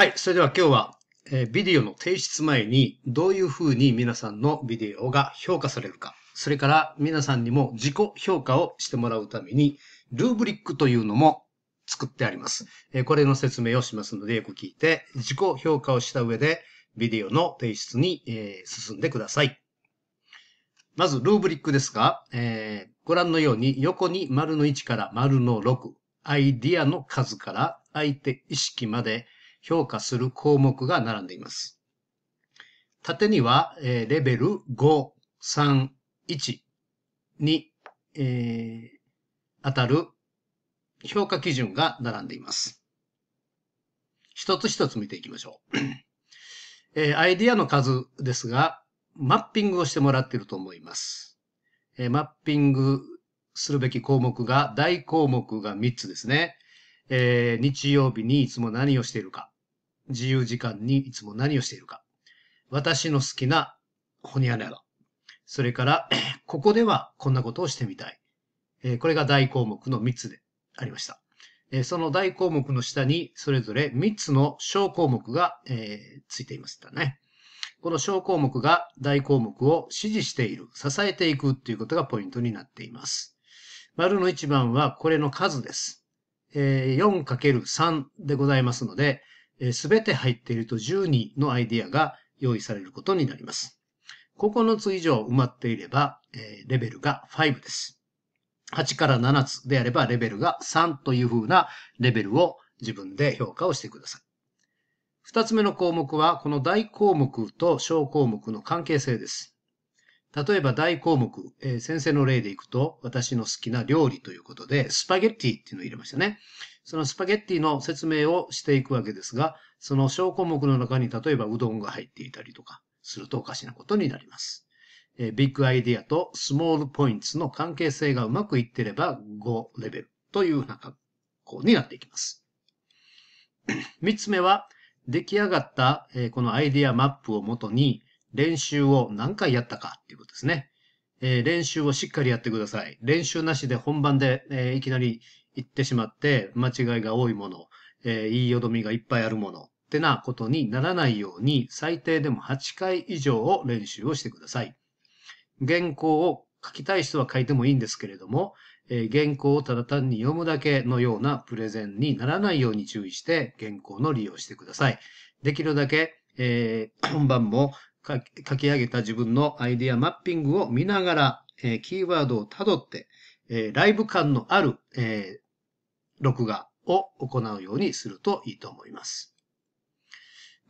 はい、それでは今日は、えー、ビデオの提出前にどういうふうに皆さんのビデオが評価されるか、それから皆さんにも自己評価をしてもらうために、ルーブリックというのも作ってあります。えー、これの説明をしますので、よく聞いて、自己評価をした上で、ビデオの提出に、えー、進んでください。まず、ルーブリックですが、えー、ご覧のように横に丸の1から丸の6、アイディアの数から相手意識まで、評価する項目が並んでいます。縦には、えー、レベル5、3、1に、えー、当たる評価基準が並んでいます。一つ一つ見ていきましょう。えー、アイディアの数ですが、マッピングをしてもらっていると思います。えー、マッピングするべき項目が、大項目が3つですね。えー、日曜日にいつも何をしているか。自由時間にいつも何をしているか。私の好きなほにゃらら。それから、ここではこんなことをしてみたい。えこれが大項目の3つでありました。えその大項目の下にそれぞれ3つの小項目が、えついていましたね。この小項目が大項目を支持している、支えていくっていうことがポイントになっています。丸の1番はこれの数です。え 4×3 でございますので、すべて入っていると12のアイディアが用意されることになります。9つ以上埋まっていれば、レベルが5です。8から7つであればレベルが3という風なレベルを自分で評価をしてください。2つ目の項目は、この大項目と小項目の関係性です。例えば大項目、先生の例でいくと、私の好きな料理ということで、スパゲッティっていうのを入れましたね。そのスパゲッティの説明をしていくわけですが、その小項目の中に例えばうどんが入っていたりとかするとおかしなことになります。えー、ビッグアイディアとスモールポイントの関係性がうまくいってれば5レベルというような格好になっていきます。3 つ目は、出来上がった、えー、このアイディアマップをもとに練習を何回やったかっていうことですね。えー、練習をしっかりやってください。練習なしで本番で、えー、いきなり言ってしまって、間違いが多いもの、えー、言いよどみがいっぱいあるもの、ってなことにならないように、最低でも8回以上を練習をしてください。原稿を書きたい人は書いてもいいんですけれども、えー、原稿をただ単に読むだけのようなプレゼンにならないように注意して原稿の利用してください。できるだけ、えー、本番も書き上げた自分のアイディアマッピングを見ながら、えー、キーワードをたどってえー、ライブ感のある、えー、録画を行うようにするといいと思います。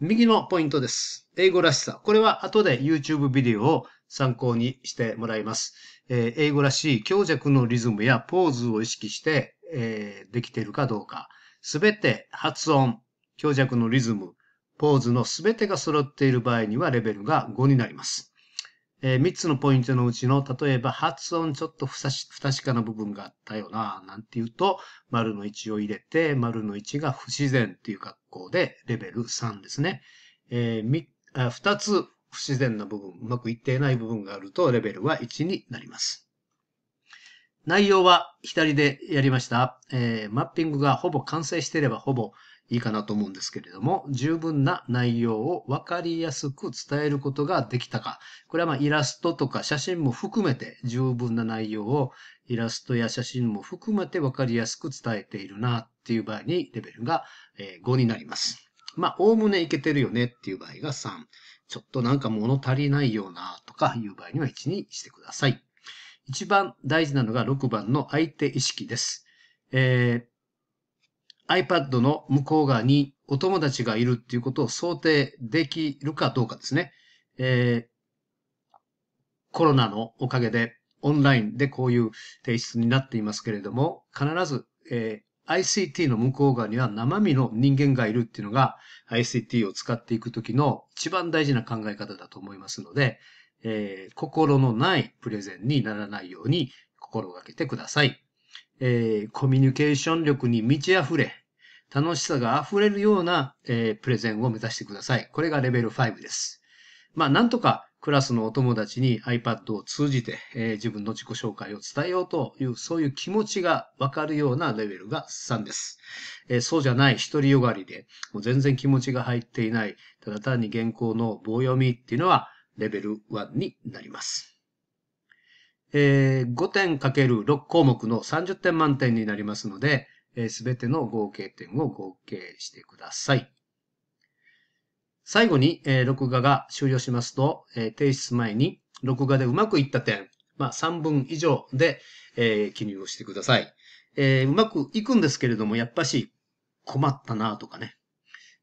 右のポイントです。英語らしさ。これは後で YouTube ビデオを参考にしてもらいます。えー、英語らしい強弱のリズムやポーズを意識して、えー、できているかどうか。すべて発音、強弱のリズム、ポーズのすべてが揃っている場合にはレベルが5になります。えー、3つのポイントのうちの、例えば発音ちょっと不不確かな部分があったよな、なんていうと、丸の1を入れて、丸の1が不自然っていう格好で、レベル3ですね。えー、2つ不自然な部分、うまくいっていない部分があると、レベルは1になります。内容は左でやりました。えー、マッピングがほぼ完成していればほぼいいかなと思うんですけれども、十分な内容をわかりやすく伝えることができたか。これはまイラストとか写真も含めて十分な内容をイラストや写真も含めてわかりやすく伝えているなっていう場合にレベルが5になります。まあ、おおむねいけてるよねっていう場合が3。ちょっとなんか物足りないよなとかいう場合には1にしてください。一番大事なのが6番の相手意識です。えー iPad の向こう側にお友達がいるっていうことを想定できるかどうかですね。えー、コロナのおかげでオンラインでこういう提出になっていますけれども、必ず、えー、ICT の向こう側には生身の人間がいるっていうのが ICT を使っていくときの一番大事な考え方だと思いますので、えー、心のないプレゼンにならないように心がけてください。えー、コミュニケーション力に満ち溢れ、楽しさが溢れるような、えー、プレゼンを目指してください。これがレベル5です。まあ、なんとかクラスのお友達に iPad を通じて、えー、自分の自己紹介を伝えようという、そういう気持ちがわかるようなレベルが3です。えー、そうじゃない独りよがりで、もう全然気持ちが入っていない、ただ単に原稿の棒読みっていうのはレベル1になります。えー、5点 ×6 項目の30点満点になりますので、すべての合計点を合計してください。最後に、え録画が終了しますと、え提出前に録画でうまくいった点、まあ、3分以上で、え記入をしてください、えうまくいくんですけれども、やっぱし困ったなとかね、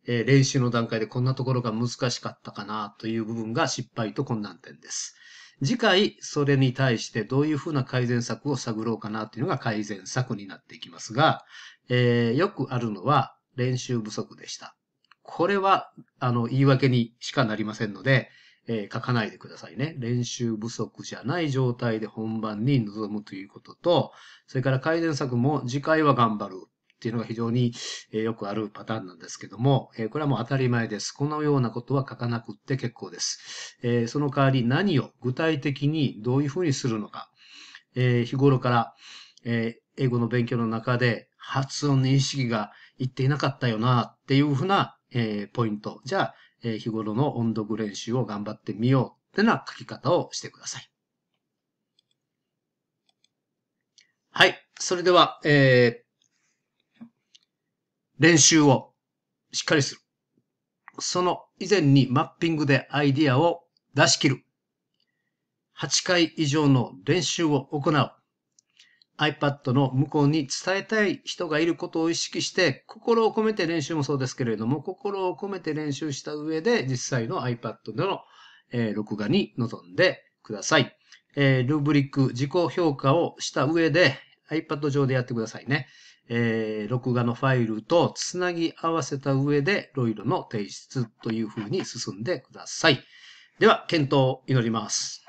え練習の段階でこんなところが難しかったかなという部分が失敗と困難点です。次回、それに対してどういうふうな改善策を探ろうかなっていうのが改善策になっていきますが、えー、よくあるのは練習不足でした。これは、あの、言い訳にしかなりませんので、えー、書かないでくださいね。練習不足じゃない状態で本番に臨むということと、それから改善策も次回は頑張る。っていうのが非常に、よくあるパターンなんですけども、これはもう当たり前です。このようなことは書かなくって結構です。その代わり何を具体的にどういうふうにするのか、日頃から、英語の勉強の中で発音の意識がいっていなかったよなっていうふうな、ポイント。じゃあ、日頃の音読練習を頑張ってみようってな書き方をしてください。はい。それでは、えー練習をしっかりする。その以前にマッピングでアイディアを出し切る。8回以上の練習を行う。iPad の向こうに伝えたい人がいることを意識して、心を込めて練習もそうですけれども、心を込めて練習した上で、実際の iPad での、えー、録画に臨んでください。えー、ルーブリック自己評価をした上で、iPad 上でやってくださいね。えー、録画のファイルとつなぎ合わせた上で、ロイロの提出というふうに進んでください。では、検討を祈ります。